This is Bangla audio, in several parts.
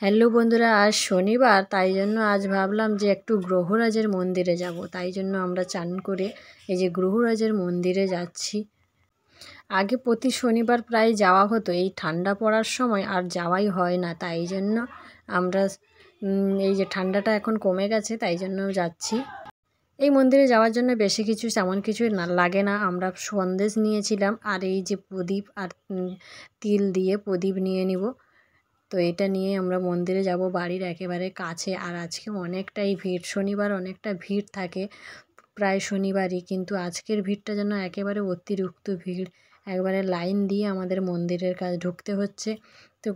হ্যালো বন্ধুরা আজ শনিবার তাই জন্য আজ ভাবলাম যে একটু গ্রহরাজের মন্দিরে যাব তাই জন্য আমরা চান করে এই যে গ্রহরাজের মন্দিরে যাচ্ছি আগে প্রতি শনিবার প্রায় যাওয়া হতো এই ঠান্ডা পড়ার সময় আর যাওয়াই হয় না তাই জন্য আমরা এই যে ঠান্ডাটা এখন কমে গেছে তাই জন্য যাচ্ছি এই মন্দিরে যাওয়ার জন্য বেশি কিছু তেমন কিছু না লাগে না আমরা সন্দেশ নিয়েছিলাম আর এই যে প্রদীপ আর তিল দিয়ে প্রদীপ নিয়ে নিব তো এটা নিয়ে আমরা মন্দিরে যাব বাড়ির একেবারে কাছে আর আজকে অনেকটাই ভিড় শনিবার অনেকটা ভিড় থাকে প্রায় শনিবারই কিন্তু আজকের ভিড়টা যেন একেবারে অতিরিক্ত ভিড় একবারে লাইন দিয়ে আমাদের মন্দিরের কাজ ঢুকতে হচ্ছে তো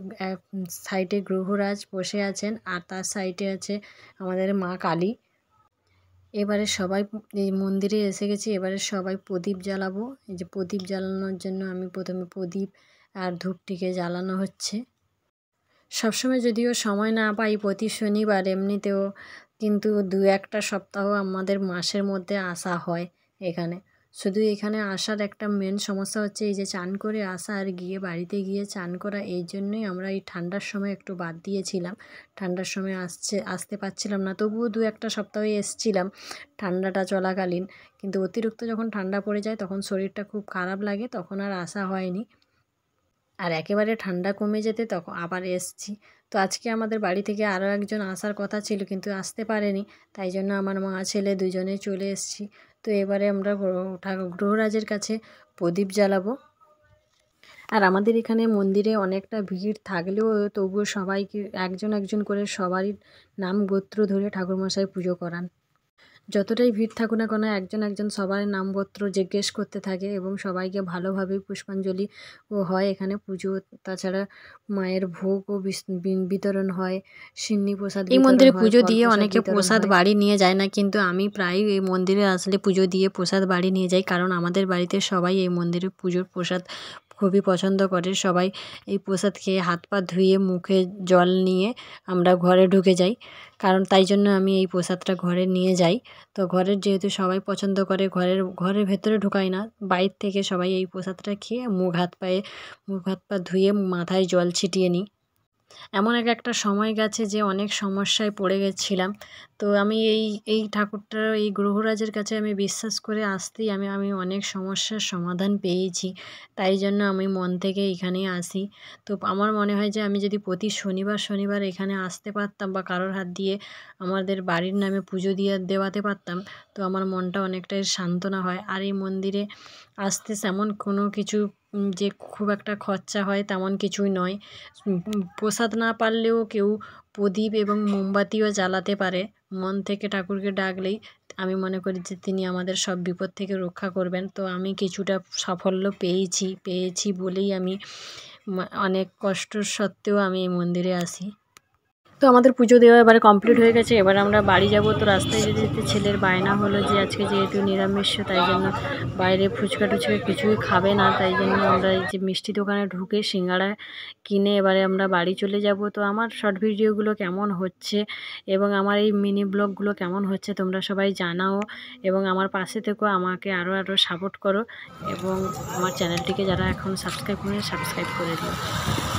সাইডে গ্রহরাজ বসে আছেন আর তার সাইডে আছে আমাদের মা কালী এবারে সবাই এই মন্দিরে এসে গেছি এবারে সবাই প্রদীপ জ্বালাবো এই যে প্রদীপ জ্বালানোর জন্য আমি প্রথমে প্রদীপ আর ধূপটিকে জ্বালানো হচ্ছে সবসময় যদিও সময় না পাই প্রতি শনিবার এমনিতেও কিন্তু দু একটা সপ্তাহ আমাদের মাসের মধ্যে আসা হয় এখানে শুধু এখানে আসার একটা মেন সমস্যা হচ্ছে এই যে চান করে আসা আর গিয়ে বাড়িতে গিয়ে চান করা এই জন্যই আমরা এই ঠান্ডার সময় একটু বাদ দিয়েছিলাম ঠান্ডার সময় আসছে আসতে পারছিলাম না তবুও দু একটা সপ্তাহে এসছিলাম ঠান্ডাটা চলাকালীন কিন্তু অতিরিক্ত যখন ঠান্ডা পড়ে যায় তখন শরীরটা খুব খারাপ লাগে তখন আর আসা হয়নি আর একেবারে ঠান্ডা কমে যেতে তখন আবার এসছি তো আজকে আমাদের বাড়ি থেকে আরও একজন আসার কথা ছিল কিন্তু আসতে পারেনি তাই জন্য আমার মা ছেলে দুজনে চলে এসছি তো এবারে আমরা ঠাকুর গ্রহরাজের কাছে প্রদীপ জ্বালাবো আর আমাদের এখানে মন্দিরে অনেকটা ভিড় থাকলেও তবুও সবাইকে একজন একজন করে সবারই নাম গোত্র ধরে ঠাকুরমশাই পুজো করান যতটাই ভিড় থাকুক না কেন একজন একজন সবার নামপত্র জিজ্ঞেস করতে থাকে এবং সবাইকে ভালোভাবে পুষ্পাঞ্জলি ও হয় এখানে পুজো তাছাড়া মায়ের ভোগও বিতরণ হয় সিন্নি প্রসাদ এই মন্দিরে পুজো দিয়ে অনেকে প্রসাদ বাড়ি নিয়ে যায় না কিন্তু আমি প্রায় এই মন্দিরে আসলে পুজো দিয়ে প্রসাদ বাড়ি নিয়ে যাই কারণ আমাদের বাড়িতে সবাই এই মন্দিরে পুজোর প্রসাদ খুবই পছন্দ করে সবাই এই প্রসাদ খেয়ে হাত পা ধুয়ে মুখে জল নিয়ে আমরা ঘরে ঢুকে যাই কারণ তাই জন্য আমি এই প্রসাদটা ঘরে নিয়ে যাই তো ঘরের যেহেতু সবাই পছন্দ করে ঘরের ঘরের ভেতরে ঢুকাই না বাইর থেকে সবাই এই প্রসাদটা খেয়ে মুখ হাত পায়ে মুখ হাত পা ধুয়ে মাথায় জল ছিটিয়ে নিই এমন এক একটা সময় গেছে যে অনেক সমস্যায় পড়ে গেছিলাম তো আমি এই এই ঠাকুরটার এই গ্রহরাজের কাছে আমি বিশ্বাস করে আসতেই আমি আমি অনেক সমস্যার সমাধান পেয়েছি তাই জন্য আমি মন থেকে এখানে আসি তো আমার মনে হয় যে আমি যদি প্রতি শনিবার শনিবার এখানে আসতে পারতাম বা কারোর হাত দিয়ে আমাদের বাড়ির নামে পুজো দিয়ে দেওয়াতে পারতাম তো আমার মনটা অনেকটাই সান্ত্বনা হয় আর এই মন্দিরে আসতে তেমন কোনো কিছু যে খুব একটা খরচা হয় তেমন কিছুই নয় প্রসাদ না পারলেও কেউ প্রদীপ এবং মোমবাতিও জ্বালাতে পারে মন থেকে ঠাকুরকে ডাকলেই আমি মনে করি যে তিনি আমাদের সব বিপদ থেকে রক্ষা করবেন তো আমি কিছুটা সাফল্য পেয়েছি পেয়েছি বলেই আমি অনেক কষ্ট সত্ত্বেও আমি এই মন্দিরে আসি তো আমাদের পুজো দেওয়া এবারে কমপ্লিট হয়ে গেছে এবার আমরা বাড়ি যাব তো রাস্তায় যেতে যেতে ছেলের বায়না হলো যে আজকে যেহেতু নিরামিষ তাই জন্য বাইরে ফুচকা টুচকা কিছুই খাবে না তাই জন্য আমরা এই যে মিষ্টি দোকানে ঢুকে সিঙ্গাড়া কিনে এবারে আমরা বাড়ি চলে যাব তো আমার শর্ট ভিডিওগুলো কেমন হচ্ছে এবং আমার এই মিনি ব্লগগুলো কেমন হচ্ছে তোমরা সবাই জানাও এবং আমার পাশে থেকেও আমাকে আরও আরও সাপোর্ট করো এবং আমার চ্যানেলটিকে যারা এখন সাবস্ক্রাইব করে সাবস্ক্রাইব করে দিও